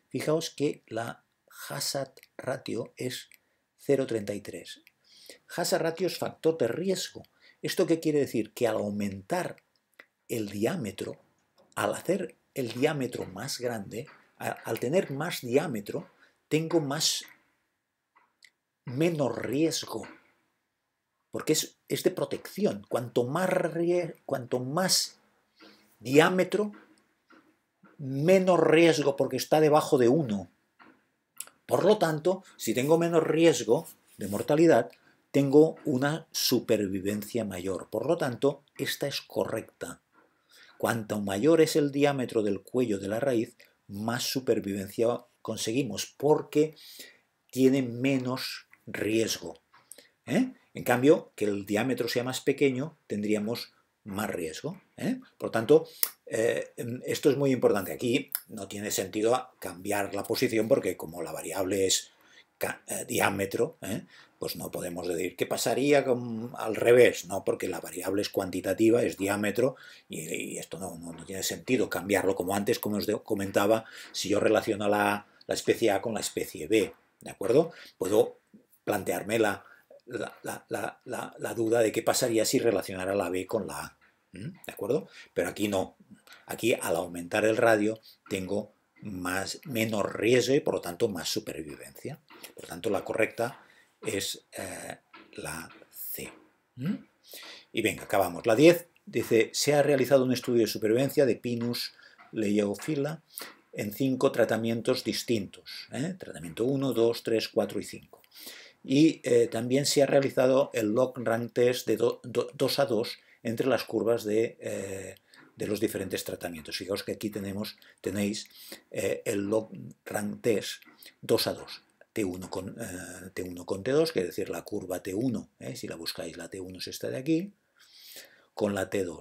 Fijaos que la hazard ratio es 0,33. Hazard ratio es factor de riesgo. ¿Esto qué quiere decir? Que al aumentar el diámetro, al hacer el diámetro más grande, al tener más diámetro, tengo más menos riesgo porque es, de protección. Cuanto más, cuanto más diámetro, menos riesgo porque está debajo de uno. Por lo tanto, si tengo menos riesgo de mortalidad, tengo una supervivencia mayor. Por lo tanto, esta es correcta. Cuanto mayor es el diámetro del cuello de la raíz, más supervivencia conseguimos porque tiene menos riesgo. ¿Eh? En cambio, que el diámetro sea más pequeño, tendríamos más riesgo. ¿eh? Por tanto, eh, em, esto es muy importante. Aquí no tiene sentido cambiar la posición porque como la variable es eh, diámetro, pues no podemos decir qué pasaría al revés, ¿no? porque la variable es cuantitativa, es diámetro, y, esto no, no, tiene sentido cambiarlo como antes, como os comentaba, si yo relaciono la, la especie A con la especie B, ¿de acuerdo? Puedo planteármela la, duda de qué pasaría si relacionara la B con la A. ¿De acuerdo? Pero aquí no. Aquí al aumentar el radio tengo más, menos riesgo y por lo tanto más supervivencia. Por lo tanto la correcta es eh, la C. Y venga, acabamos. La 10 dice, se ha realizado un estudio de supervivencia de Pinus leiofila en cinco tratamientos distintos. ¿eh? Tratamiento 1, 2, 3, 4 y 5 y eh, también se ha realizado el log rank test de 2 a 2 entre las curvas eh, de, los diferentes tratamientos. Fijaos que aquí tenemos, tenéis eh, el log rank test 2 a 2. T1 con, T1 con T2, que es decir, la curva T1, si la buscáis, la T1 es esta de aquí, con la T2.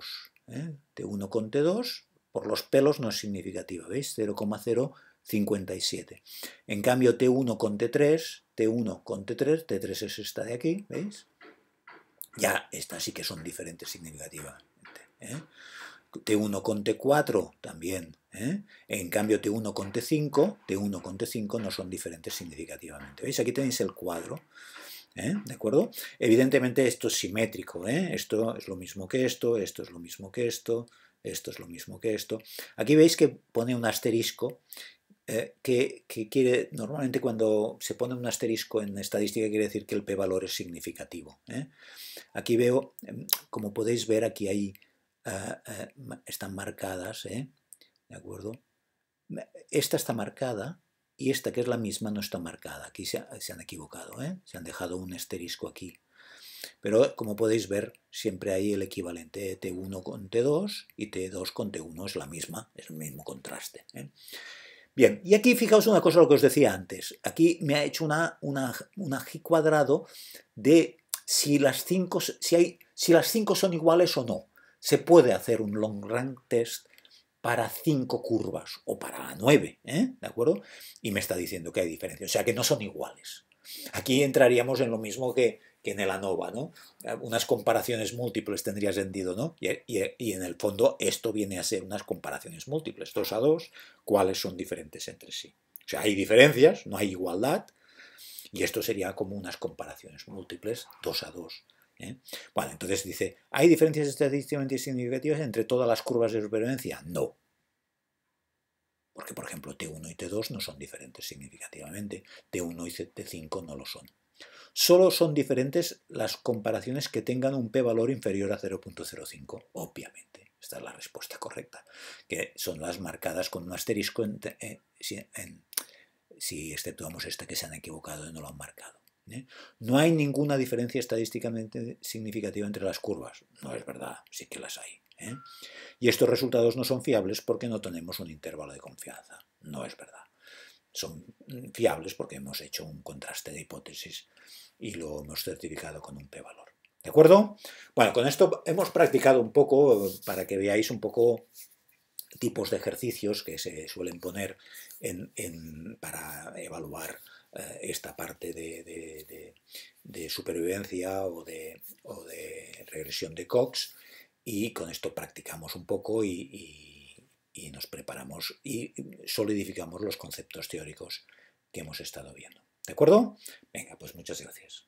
T1 con T2, por los pelos no es significativa, ¿veis? 0,057. En cambio, T1 con T3 T1 con T3, T3 es esta de aquí, ¿veis? Ya estas sí que son diferentes significativamente. ¿eh? T1 con T4 también. ¿eh? En cambio, T1 con T5, T1 con T5 no son diferentes significativamente. ¿Veis? Aquí tenéis el cuadro. ¿eh? ¿De acuerdo? Evidentemente esto es simétrico. ¿eh? Esto es lo mismo que esto, esto es lo mismo que esto, esto es lo mismo que esto. Aquí veis que pone un asterisco eh, que, quiere, normalmente cuando se pone un asterisco en estadística quiere decir que el p-valor es significativo. ¿eh? Aquí veo, em, como podéis ver, aquí hay, ah, ah, están marcadas, ¿eh? ¿de acuerdo? Esta está marcada y esta que es la misma no está marcada. Aquí se, se han equivocado, se han dejado un asterisco aquí. Pero como podéis ver, siempre hay el equivalente T1 con T2 y T2 con T1 es la misma, es el mismo contraste. Bien, y aquí fijaos una cosa lo que os decía antes. Aquí me ha hecho una, una, una g cuadrado de si las, cinco, si, hay, si las cinco son iguales o no. Se puede hacer un long rank test para cinco curvas o para nueve, ¿eh? ¿de acuerdo? Y me está diciendo que hay diferencia, o sea que no son iguales. Aquí entraríamos en lo mismo que que en el ANOVA, ¿no? Eh, unas comparaciones múltiples tendría sentido, ¿no? Y, en el fondo esto viene a ser unas comparaciones múltiples, dos a dos, cuáles son diferentes entre sí. O sea, hay diferencias, no hay igualdad, y esto sería como unas comparaciones múltiples, dos a dos. ¿eh? Bueno, entonces dice, ¿hay diferencias estadísticamente significativas entre todas las curvas de supervivencia? No. Porque, por ejemplo, T1 y T2 no son diferentes significativamente, T1 y T5 no lo son. Solo son diferentes las comparaciones que tengan un p-valor inferior a 0.05, obviamente. Esta es la respuesta correcta, que son las marcadas con un asterisco eh, si, exceptuamos esta que se han equivocado y no lo han marcado. ¿eh? No hay ninguna diferencia estadísticamente significativa entre las curvas. No es verdad, sí que las hay. ¿eh? Y estos resultados no son fiables porque no tenemos un intervalo de confianza. No es verdad son fiables porque hemos hecho un contraste de hipótesis y lo hemos certificado con un p-valor. ¿De acuerdo? Bueno, con esto hemos practicado un poco para que veáis un poco tipos de ejercicios que se suelen poner para evaluar eh, esta parte de, supervivencia o, o de, regresión de Cox y con esto practicamos un poco y nos preparamos y solidificamos los conceptos teóricos que hemos estado viendo. ¿De acuerdo? Venga, pues muchas gracias.